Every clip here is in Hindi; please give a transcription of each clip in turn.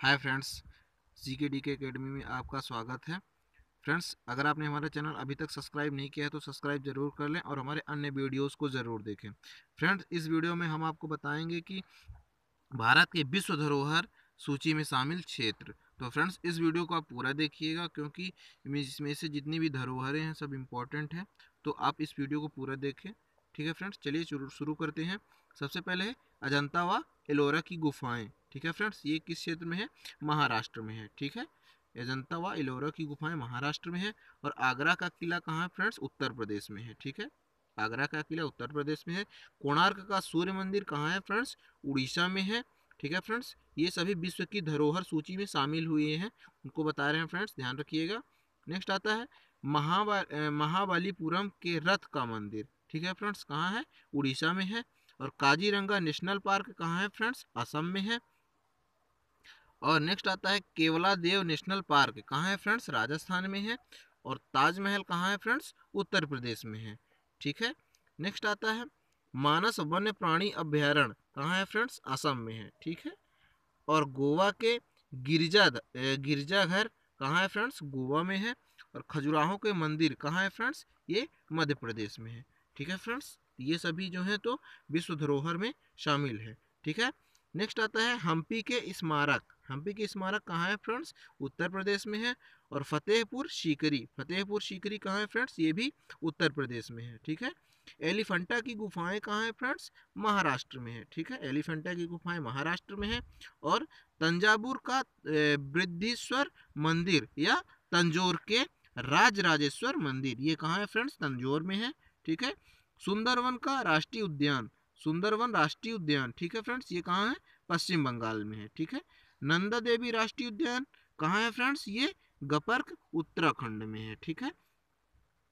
हाय फ्रेंड्स सी के डी के अकेडमी में आपका स्वागत है फ्रेंड्स अगर आपने हमारा चैनल अभी तक सब्सक्राइब नहीं किया है तो सब्सक्राइब जरूर कर लें और हमारे अन्य वीडियोस को ज़रूर देखें फ्रेंड्स इस वीडियो में हम आपको बताएंगे कि भारत के विश्व धरोहर सूची में शामिल क्षेत्र तो फ्रेंड्स इस वीडियो को आप पूरा देखिएगा क्योंकि इसमें से जितनी भी धरोहरें हैं सब इम्पॉर्टेंट हैं तो आप इस वीडियो को पूरा देखें ठीक है फ्रेंड्स चलिए शुरू करते हैं सबसे पहले अजंता व एलोरा की गुफाएं ठीक है फ्रेंड्स ये किस क्षेत्र में है महाराष्ट्र में है ठीक है अजंता व इलोरा की गुफाएं महाराष्ट्र में है और आगरा का किला कहाँ है फ्रेंड्स उत्तर प्रदेश में है ठीक है आगरा का किला उत्तर प्रदेश में है कोणार्क का सूर्य मंदिर कहाँ है फ्रेंड्स उड़ीसा में है ठीक है फ्रेंड्स ये सभी विश्व की धरोहर सूची में शामिल हुए हैं उनको बता रहे हैं फ्रेंड्स ध्यान रखिएगा नेक्स्ट आता है महाबा महाबलीपुरम के रथ का मंदिर ठीक है फ्रेंड्स कहाँ है उड़ीसा में है और काजीरंगा नेशनल पार्क कहाँ है फ्रेंड्स असम में है और नेक्स्ट आता है केवला देव नेशनल पार्क कहाँ है फ्रेंड्स राजस्थान में है और ताजमहल कहाँ है फ्रेंड्स उत्तर प्रदेश में है ठीक है नेक्स्ट आता है मानस वन्य प्राणी अभ्यारण्य कहाँ है फ्रेंड्स असम में है ठीक है और गोवा के गिरजा गिरजाघर कहाँ है फ्रेंड्स गोवा में है और खजुराहो के मंदिर कहाँ है फ्रेंड्स ये मध्य प्रदेश में है ठीक है फ्रेंड्स ये सभी जो है तो विश्व धरोहर में शामिल है ठीक है नेक्स्ट आता है हम्पी के स्मारक हम्पी के स्मारक कहाँ है फ्रेंड्स उत्तर प्रदेश में है और फतेहपुर सीकरी फतेहपुर सीकरी कहाँ है फ्रेंड्स ये भी उत्तर प्रदेश में है ठीक है एलिफेंटा की गुफाएं कहाँ है फ्रेंड्स महाराष्ट्र में है ठीक है एलिफेंटा की गुफाएं महाराष्ट्र में है और तंजावुर का वृद्धेश्वर मंदिर या तंजोर के राज राजेश्वर मंदिर ये कहाँ है फ्रेंड्स तंजोर में है ठीक है सुंदरवन का राष्ट्रीय उद्यान सुंदरवन राष्ट्रीय उद्यान ठीक है फ्रेंड्स ये कहाँ है पश्चिम बंगाल में है ठीक है नंदा देवी राष्ट्रीय उद्यान कहाँ है फ्रेंड्स ये गपर्क उत्तराखंड में है ठीक है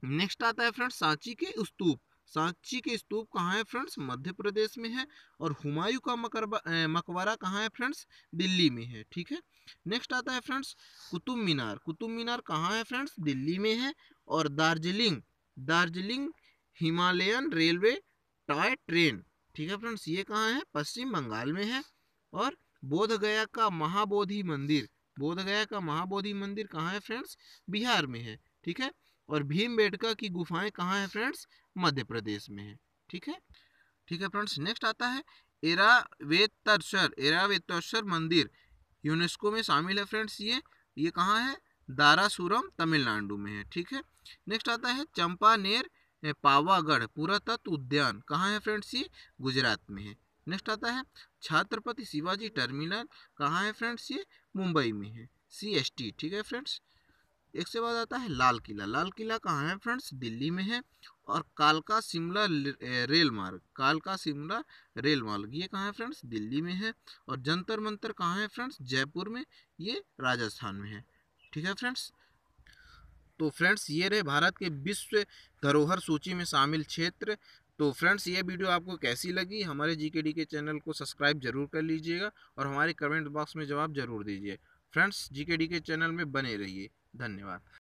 नेक्स्ट आता है फ्रेंड्स सांची के स्तूप सांची के स्तूप कहाँ है फ्रेंड्स मध्य प्रदेश में है और हुमायूं का मकरबा मकबरा कहाँ है फ्रेंड्स दिल्ली में है ठीक है नेक्स्ट आता है फ्रेंड्स कुतुब मीनार कुतुब मीनार कहाँ है फ्रेंड्स दिल्ली में है और Darjeeling Darjeeling Himalayan Railway toy train ठीक है फ्रेंड्स ये कहाँ है पश्चिम बंगाल में है और बोधगया का महाबोधि मंदिर बोधगया का महाबोधि मंदिर कहाँ है फ्रेंड्स बिहार में है ठीक है और भीमबेटका की गुफाएं कहाँ हैं फ्रेंड्स मध्य प्रदेश में है ठीक है ठीक है फ्रेंड्स नेक्स्ट आता है एरावेतर एरावेतर मंदिर यूनेस्को में शामिल है फ्रेंड्स ये ये कहाँ है दारासुरम तमिलनाडु में है ठीक है नेक्स्ट आता है चंपानेर पावागढ़ पुरातत्व उद्यान कहाँ है फ्रेंड्स ये गुजरात में है नेक्स्ट आता है छात्रपति शिवाजी टर्मिनल कहाँ है फ्रेंड्स ये मुंबई में है सी एस टी ठीक है फ्रेंड्स एक से बाद आता है लाल किला लाल किला कहाँ है फ्रेंड्स दिल्ली में है और कालका शिमला रेल मार्ग कालका शिमला रेल मार्ग ये कहाँ है फ्रेंड्स दिल्ली में है और जंतर मंतर कहाँ है फ्रेंड्स जयपुर में ये राजस्थान में है ठीक है फ्रेंड्स तो फ्रेंड्स ये रहे भारत के विश्व धरोहर सूची में शामिल क्षेत्र तो फ्रेंड्स ये वीडियो आपको कैसी लगी हमारे जी के चैनल को सब्सक्राइब जरूर कर लीजिएगा और हमारे कमेंट बॉक्स में जवाब जरूर दीजिए फ्रेंड्स जी के चैनल में बने रहिए धन्यवाद